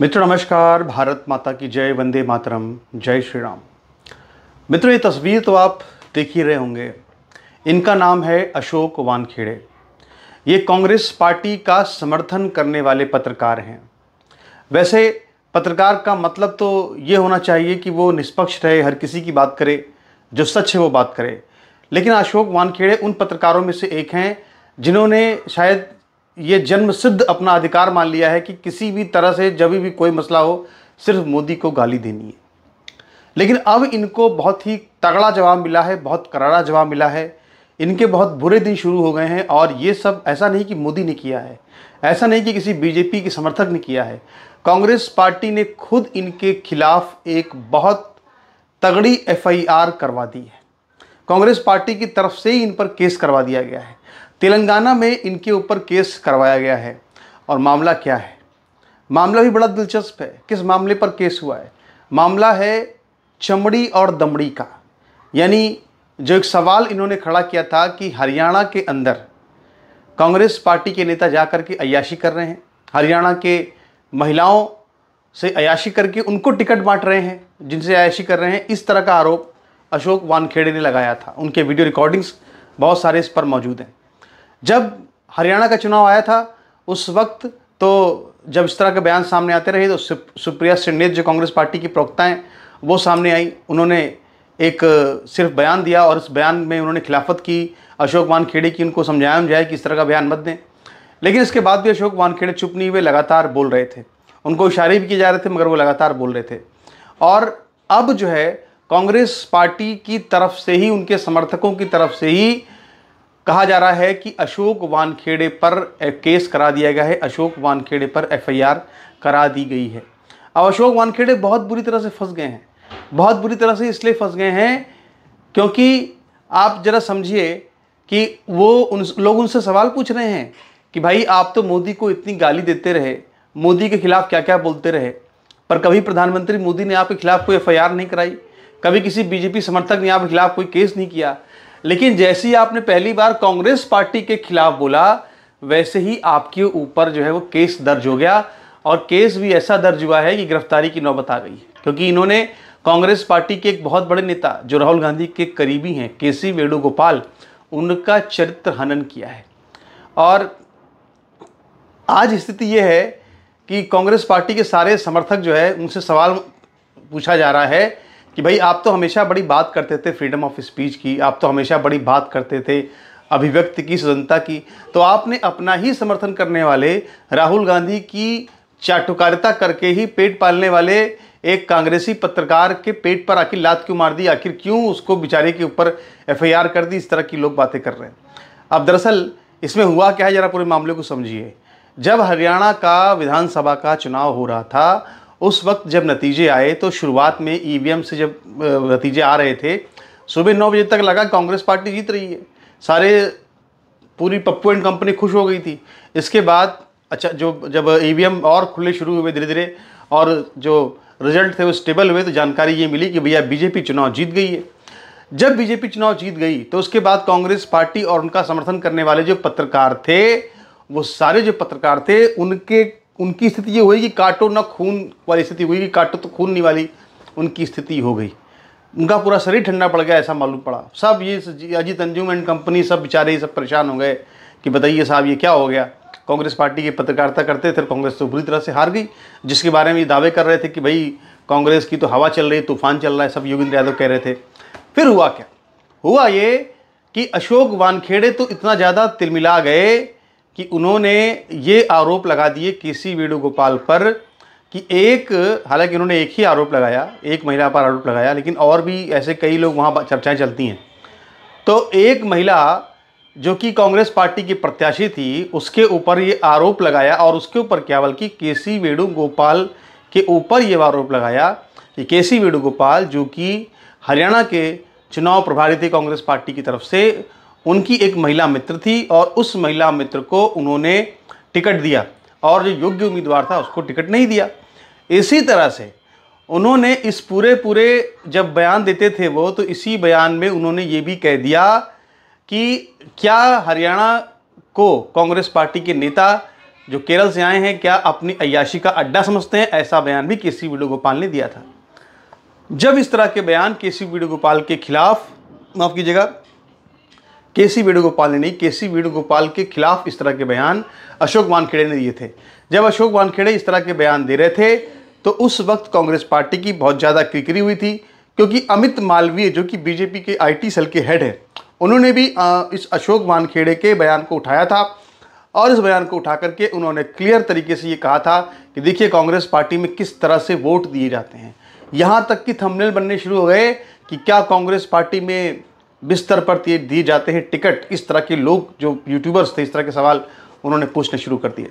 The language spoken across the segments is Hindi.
मित्र नमस्कार भारत माता की जय वंदे मातरम जय श्री राम मित्रों ये तस्वीर तो आप देख ही रहे होंगे इनका नाम है अशोक वानखेड़े ये कांग्रेस पार्टी का समर्थन करने वाले पत्रकार हैं वैसे पत्रकार का मतलब तो ये होना चाहिए कि वो निष्पक्ष रहे हर किसी की बात करे जो सच है वो बात करे लेकिन अशोक वानखेड़े उन पत्रकारों में से एक हैं जिन्होंने शायद ये जन्म सिद्ध अपना अधिकार मान लिया है कि किसी भी तरह से जब भी कोई मसला हो सिर्फ मोदी को गाली देनी है लेकिन अब इनको बहुत ही तगड़ा जवाब मिला है बहुत करारा जवाब मिला है इनके बहुत बुरे दिन शुरू हो गए हैं और ये सब ऐसा नहीं कि मोदी ने किया है ऐसा नहीं कि किसी बीजेपी के समर्थक ने किया है कांग्रेस पार्टी ने खुद इनके खिलाफ एक बहुत तगड़ी एफआईआर करवा दी है कांग्रेस पार्टी की तरफ से ही इन पर केस करवा दिया गया है तेलंगाना में इनके ऊपर केस करवाया गया है और मामला क्या है मामला भी बड़ा दिलचस्प है किस मामले पर केस हुआ है मामला है चमड़ी और दमड़ी का यानी जो एक सवाल इन्होंने खड़ा किया था कि हरियाणा के अंदर कांग्रेस पार्टी के नेता जा कर के अयाशी कर रहे हैं हरियाणा के महिलाओं से अयाशी करके उनको टिकट बांट रहे हैं जिनसे अयाशी कर रहे हैं इस तरह का आरोप अशोक वानखेड़े ने लगाया था उनके वीडियो रिकॉर्डिंग्स बहुत सारे इस पर मौजूद हैं जब हरियाणा का चुनाव आया था उस वक्त तो जब इस तरह के बयान सामने आते रहे तो सुप्रिया सिंडेत जो कांग्रेस पार्टी की प्रवक्ताएँ वो सामने आई उन्होंने एक सिर्फ बयान दिया और इस बयान में उन्होंने खिलाफत की अशोक वानखेड़े की उनको समझाया जाए कि इस तरह का बयान मत दें लेकिन इसके बाद भी अशोक वानखेड़े चुप नहीं हुए लगातार बोल रहे थे उनको इशारे भी किए जा रहे थे मगर वो लगातार बोल रहे थे और अब जो है कांग्रेस पार्टी की तरफ से ही उनके समर्थकों की तरफ से ही कहा जा रहा है कि अशोक वानखेड़े पर केस करा दिया गया है अशोक वानखेड़े पर एफआईआर करा दी गई है अब अशोक वानखेड़े बहुत बुरी तरह से फंस गए हैं बहुत बुरी तरह से इसलिए फंस गए हैं क्योंकि आप ज़रा समझिए कि वो उन लोग उनसे सवाल पूछ रहे हैं कि भाई आप तो मोदी को इतनी गाली देते रहे मोदी के खिलाफ क्या क्या बोलते रहे पर कभी प्रधानमंत्री मोदी ने आपके खिलाफ कोई एफ नहीं कराई कभी किसी बीजेपी समर्थक ने आपके खिलाफ कोई केस नहीं किया लेकिन जैसे ही आपने पहली बार कांग्रेस पार्टी के खिलाफ बोला वैसे ही आपके ऊपर जो है वो केस दर्ज हो गया और केस भी ऐसा दर्ज हुआ है कि गिरफ्तारी की नौबत आ गई क्योंकि इन्होंने कांग्रेस पार्टी के एक बहुत बड़े नेता जो राहुल गांधी के करीबी हैं के सी वेणुगोपाल उनका चरित्र हनन किया है और आज स्थिति यह है कि कांग्रेस पार्टी के सारे समर्थक जो है उनसे सवाल पूछा जा रहा है कि भाई आप तो हमेशा बड़ी बात करते थे फ्रीडम ऑफ स्पीच की आप तो हमेशा बड़ी बात करते थे अभिव्यक्ति की स्वतंत्रता की तो आपने अपना ही समर्थन करने वाले राहुल गांधी की चाटुकारिता करके ही पेट पालने वाले एक कांग्रेसी पत्रकार के पेट पर आखिर लात क्यों मार दी आखिर क्यों उसको बेचारे के ऊपर एफआईआर कर दी इस तरह की लोग बातें कर रहे हैं अब दरअसल इसमें हुआ क्या है ज़रा पूरे मामले को समझिए जब हरियाणा का विधानसभा का चुनाव हो रहा था उस वक्त जब नतीजे आए तो शुरुआत में ई e से जब नतीजे आ रहे थे सुबह नौ बजे तक लगा कांग्रेस पार्टी जीत रही है सारे पूरी पप्पू एंड कंपनी खुश हो गई थी इसके बाद अच्छा जो जब ई e और खुलने शुरू हुए धीरे धीरे और जो रिजल्ट थे वो स्टेबल हुए तो जानकारी ये मिली कि भैया बीजेपी चुनाव जीत गई है जब बीजेपी चुनाव जीत गई तो उसके बाद कांग्रेस पार्टी और उनका समर्थन करने वाले जो पत्रकार थे वो सारे जो पत्रकार थे उनके उनकी स्थिति ये हुई कि काटो ना खून वाली स्थिति हुई कि काटो तो खून नहीं वाली उनकी स्थिति हो गई उनका पूरा शरीर ठंडा पड़ गया ऐसा मालूम पड़ा सब ये अजीत अंजुम एंड कंपनी सब बेचारे ये सब परेशान हो गए कि बताइए साहब ये क्या हो गया कांग्रेस पार्टी के पत्रकारिता करते थे कांग्रेस तो बुरी तरह से हार गई जिसके बारे में ये दावे कर रहे थे कि भाई कांग्रेस की तो हवा चल रही तूफान चल रहा है सब योगेंद्र यादव कह रहे थे फिर हुआ क्या हुआ ये कि अशोक वानखेड़े तो इतना ज़्यादा तिलमिला गए कि उन्होंने ये आरोप लगा दिए सी वेणुगोपाल पर कि एक हालांकि उन्होंने एक ही आरोप लगाया एक महिला पर आरोप लगाया लेकिन और भी ऐसे कई लोग वहाँ चर्चाएं चलती हैं तो एक महिला जो कि कांग्रेस पार्टी की प्रत्याशी थी उसके ऊपर ये आरोप लगाया और उसके ऊपर क्या बल्कि के सी वेणुगोपाल के ऊपर ये आरोप लगाया कि के सी वेणुगोपाल जो कि हरियाणा के चुनाव प्रभारी थे कांग्रेस पार्टी की तरफ से उनकी एक महिला मित्र थी और उस महिला मित्र को उन्होंने टिकट दिया और जो योग्य उम्मीदवार था उसको टिकट नहीं दिया इसी तरह से उन्होंने इस पूरे पूरे जब बयान देते थे वो तो इसी बयान में उन्होंने ये भी कह दिया कि क्या हरियाणा को कांग्रेस पार्टी के नेता जो केरल से आए हैं क्या अपनी अयाशी का अड्डा समझते हैं ऐसा बयान भी के सी वेणुगोपाल ने दिया था जब इस तरह के बयान के सी वेणुगोपाल के खिलाफ माफ़ कीजिएगा के सी वेणुगोपाल ने नहीं के सी वेणुगोपाल के खिलाफ इस तरह के बयान अशोक वानखेड़े ने दिए थे जब अशोक वानखेड़े इस तरह के बयान दे रहे थे तो उस वक्त कांग्रेस पार्टी की बहुत ज़्यादा किकरी हुई थी क्योंकि अमित मालवीय जो कि बीजेपी के आईटी सेल के हेड हैं उन्होंने भी इस अशोक वानखेड़े के बयान को उठाया था और इस बयान को उठा करके उन्होंने क्लियर तरीके से ये कहा था कि देखिए कांग्रेस पार्टी में किस तरह से वोट दिए जाते हैं यहाँ तक कि थमनेल बनने शुरू हो गए कि क्या कांग्रेस पार्टी में बिस्तर पर दिए जाते हैं टिकट इस तरह के लोग जो यूट्यूबर्स थे इस तरह के सवाल उन्होंने पूछने शुरू कर दिए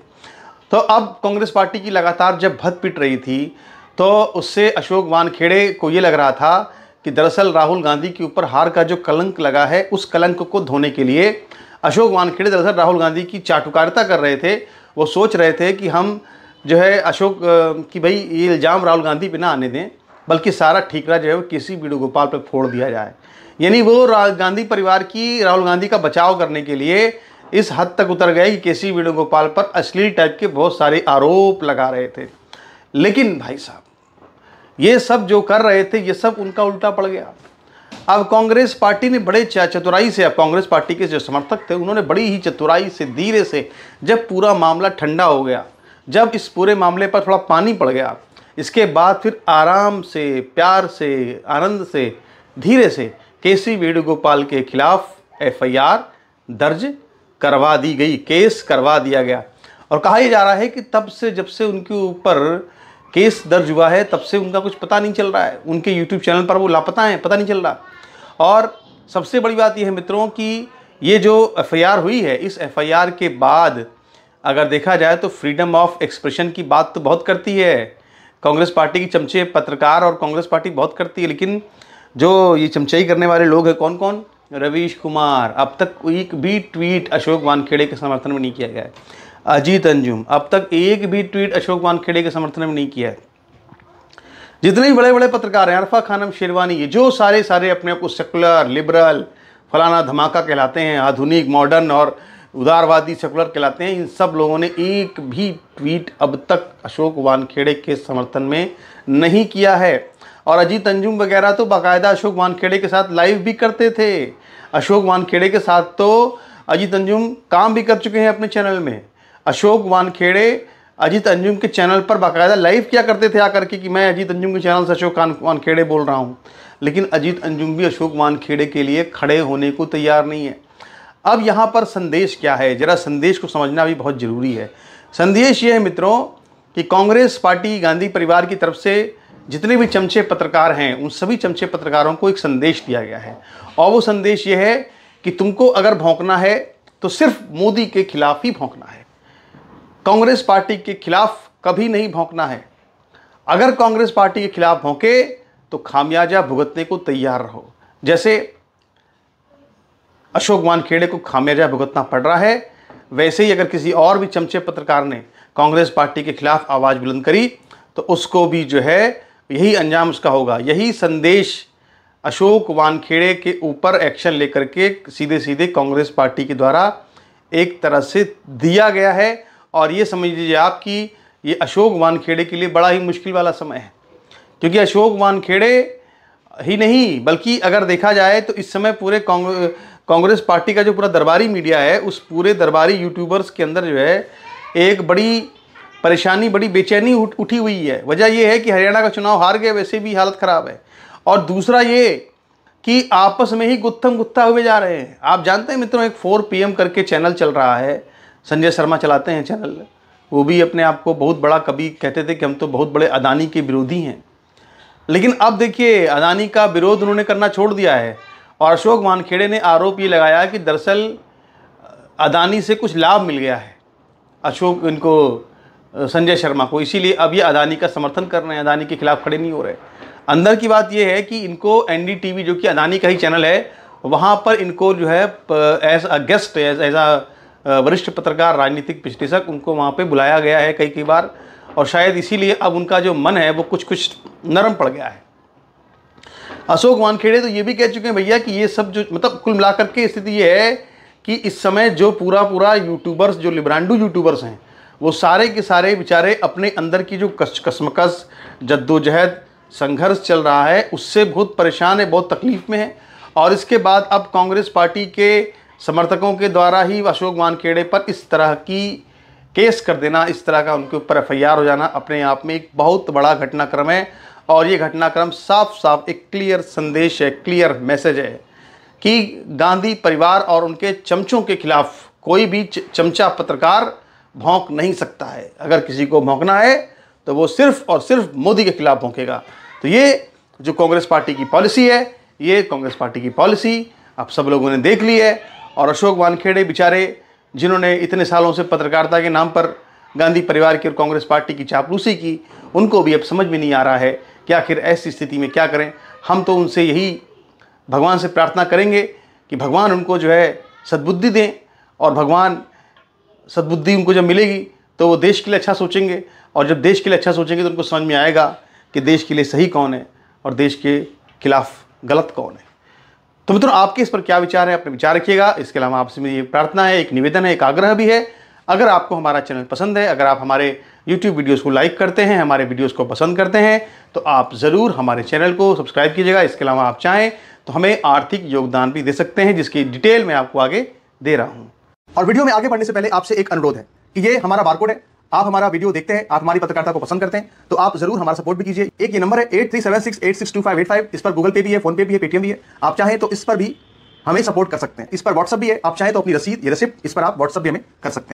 तो अब कांग्रेस पार्टी की लगातार जब भत पिट रही थी तो उससे अशोक वानखेड़े को ये लग रहा था कि दरअसल राहुल गांधी के ऊपर हार का जो कलंक लगा है उस कलंक को धोने के लिए अशोक वानखेड़े दरअसल राहुल गांधी की चाटुकारिता कर रहे थे वो सोच रहे थे कि हम जो है अशोक कि भाई ये इल्ज़ाम राहुल गांधी पे ना आने दें बल्कि सारा ठीकरा जो है वो के सी वेणुगोपाल पर फोड़ दिया जाए यानी वो गांधी परिवार की राहुल गांधी का बचाव करने के लिए इस हद तक उतर गए कि केसी वेणुगोपाल पर अश्लील टाइप के बहुत सारे आरोप लगा रहे थे लेकिन भाई साहब ये सब जो कर रहे थे ये सब उनका उल्टा पड़ गया अब कांग्रेस पार्टी ने बड़े चतुराई से अब कांग्रेस पार्टी के जो समर्थक थे उन्होंने बड़ी ही चतुराई से धीरे से जब पूरा मामला ठंडा हो गया जब इस पूरे मामले पर थोड़ा पानी पड़ गया इसके बाद फिर आराम से प्यार से आनंद से धीरे से के सी वेणुगोपाल के खिलाफ एफआईआर दर्ज करवा दी गई केस करवा दिया गया और कहा ही जा रहा है कि तब से जब से उनके ऊपर केस दर्ज हुआ है तब से उनका कुछ पता नहीं चल रहा है उनके यूट्यूब चैनल पर वो लापता हैं पता नहीं चल रहा और सबसे बड़ी बात यह है मित्रों कि ये जो एफआईआर हुई है इस एफआईआर के बाद अगर देखा जाए तो फ्रीडम ऑफ एक्सप्रेशन की बात तो बहुत करती है कांग्रेस पार्टी की चमचे पत्रकार और कांग्रेस पार्टी बहुत करती है लेकिन जो ये चमचाई करने वाले लोग हैं कौन कौन रवीश कुमार अब तक एक भी ट्वीट अशोक वानखेड़े के समर्थन में नहीं किया गया है अजीत अंजुम अब तक एक भी ट्वीट अशोक वानखेड़े के समर्थन में नहीं किया है जितने भी बड़े बड़े पत्रकार हैं अरफा खानम शेरवानी ये जो सारे सारे अपने आप को सेकुलर लिबरल फलाना धमाका कहलाते हैं आधुनिक मॉडर्न और उदारवादी सेकुलर कहलाते हैं इन सब लोगों ने एक भी ट्वीट अब तक अशोक वानखेड़े के समर्थन में नहीं किया है और अजीत अंजुम वगैरह तो बाकायदा अशोक वानखेड़े के साथ लाइव भी करते थे अशोक वानखेड़े के साथ तो अजीत अंजुम काम भी कर चुके हैं अपने चैनल में अशोक वानखेड़े अजीत अंजुम के चैनल पर बाकायदा लाइव किया करते थे आकर के कि मैं अजीत अंजुम के चैनल से अशोक वानखेड़े बोल रहा हूँ लेकिन अजीत अंजुम भी अशोक वानखेड़े के लिए खड़े होने को तैयार नहीं है अब यहाँ पर संदेश क्या है ज़रा संदेश को समझना भी बहुत ज़रूरी है संदेश ये है मित्रों कि कांग्रेस पार्टी गांधी परिवार की तरफ से जितने भी चमचे पत्रकार हैं उन सभी चमचे पत्रकारों को एक संदेश दिया गया है और वो संदेश ये है कि तुमको अगर भौंकना है तो सिर्फ मोदी के खिलाफ ही भौंकना है कांग्रेस पार्टी के खिलाफ कभी नहीं भौंकना है अगर कांग्रेस पार्टी के खिलाफ भौंके तो खामियाजा भुगतने को तैयार रहो जैसे अशोक वानखेड़े को खामियाजा भुगतना पड़ रहा है वैसे ही अगर किसी और भी चमचे पत्रकार ने कांग्रेस पार्टी के खिलाफ आवाज़ बुलंद करी तो उसको भी जो है यही अंजाम उसका होगा यही संदेश अशोक वानखेड़े के ऊपर एक्शन लेकर के सीधे सीधे कांग्रेस पार्टी के द्वारा एक तरह से दिया गया है और ये समझ लीजिए आप कि ये अशोक वानखेड़े के लिए बड़ा ही मुश्किल वाला समय है क्योंकि अशोक वानखेड़े ही नहीं बल्कि अगर देखा जाए तो इस समय पूरे कांग्रेस पार्टी का जो पूरा दरबारी मीडिया है उस पूरे दरबारी यूट्यूबर्स के अंदर जो है एक बड़ी परेशानी बड़ी बेचैनी उठी हुई है वजह यह है कि हरियाणा का चुनाव हार गए वैसे भी हालत ख़राब है और दूसरा ये कि आपस में ही गुत्थम गुत्था हुए जा रहे हैं आप जानते हैं मित्रों एक फोर पी करके चैनल चल रहा है संजय शर्मा चलाते हैं चैनल वो भी अपने आप को बहुत बड़ा कभी कहते थे कि हम तो बहुत बड़े अदानी के विरोधी हैं लेकिन अब देखिए अदानी का विरोध उन्होंने करना छोड़ दिया है और अशोक वानखेड़े ने आरोप ये लगाया कि दरअसल अदानी से कुछ लाभ मिल गया है अशोक इनको संजय शर्मा को इसीलिए अब ये अदानी का समर्थन कर रहे हैं अदानी के खिलाफ खड़े नहीं हो रहे अंदर की बात यह है कि इनको एन जो कि अदानी का ही चैनल है वहाँ पर इनको जो है as a guest as as a वरिष्ठ पत्रकार राजनीतिक विश्लेषक उनको वहाँ पे बुलाया गया है कई कई बार और शायद इसीलिए अब उनका जो मन है वो कुछ कुछ नरम पड़ गया है अशोक वानखेड़े तो ये भी कह चुके हैं भैया कि ये सब जो मतलब कुल मिलाकर के स्थिति ये है कि इस समय जो पूरा पूरा यूट्यूबर्स जो लिब्रांडू यूट्यूबर्स हैं वो सारे के सारे बेचारे अपने अंदर की जो कस कसमकस जद्दोजहद संघर्ष चल रहा है उससे बहुत परेशान है बहुत तकलीफ़ में है और इसके बाद अब कांग्रेस पार्टी के समर्थकों के द्वारा ही अशोक वानखेड़े पर इस तरह की केस कर देना इस तरह का उनके ऊपर एफ हो जाना अपने आप में एक बहुत बड़ा घटनाक्रम है और ये घटनाक्रम साफ साफ एक क्लियर संदेश है क्लियर मैसेज है कि गांधी परिवार और उनके चमचों के खिलाफ कोई भी चमचा पत्रकार भौंक नहीं सकता है अगर किसी को भौंकना है तो वो सिर्फ और सिर्फ मोदी के खिलाफ भौंकेगा तो ये जो कांग्रेस पार्टी की पॉलिसी है ये कांग्रेस पार्टी की पॉलिसी आप सब लोगों ने देख ली है और अशोक वानखेड़े बेचारे जिन्होंने इतने सालों से पत्रकारिता के नाम पर गांधी परिवार की और कांग्रेस पार्टी की चापलूसी की उनको भी अब समझ में नहीं आ रहा है कि आखिर ऐसी स्थिति में क्या करें हम तो उनसे यही भगवान से प्रार्थना करेंगे कि भगवान उनको जो है सद्बुद्धि दें और भगवान सद्बुद्धि उनको जब मिलेगी तो वो देश के लिए अच्छा सोचेंगे और जब देश के लिए अच्छा सोचेंगे तो उनको समझ में आएगा कि देश के लिए सही कौन है और देश के खिलाफ गलत कौन है तो मित्रों आपके इस पर क्या विचार है अपने विचार रखिएगा इसके अलावा आपसे मेरी प्रार्थना है एक निवेदन है एक आग्रह भी है अगर आपको हमारा चैनल पसंद है अगर आप हमारे YouTube वीडियोस को लाइक करते हैं हमारे वीडियोस को पसंद करते हैं तो आप ज़रूर हमारे चैनल को सब्सक्राइब कीजिएगा इसके अलावा आप चाहें तो हमें आर्थिक योगदान भी दे सकते हैं जिसकी डिटेल मैं आपको आगे दे रहा हूँ और वीडियो में आगे बढ़ने से पहले आपसे एक अनुरोध है कि ये हमारा बारकोड है आप हमारा वीडियो देखते हैं आप हमारी पत्रकारिता को पसंद करते हैं तो आप जरूर हमारा सपोर्ट भी कीजिए एक ये नंबर है eight three seven six eight six two five eight five इस पर गूगल पे भी है फोन पे भी है पेटीएम भी है आप चाहें तो इस पर भी हमें सपोर्ट कर सकते हैं इस पर व्हाट्सअप भी है आप चाहें तो अपनी रसीद ये रसीद इस पर आप व्हाट्सअप भी हमें कर सकते हैं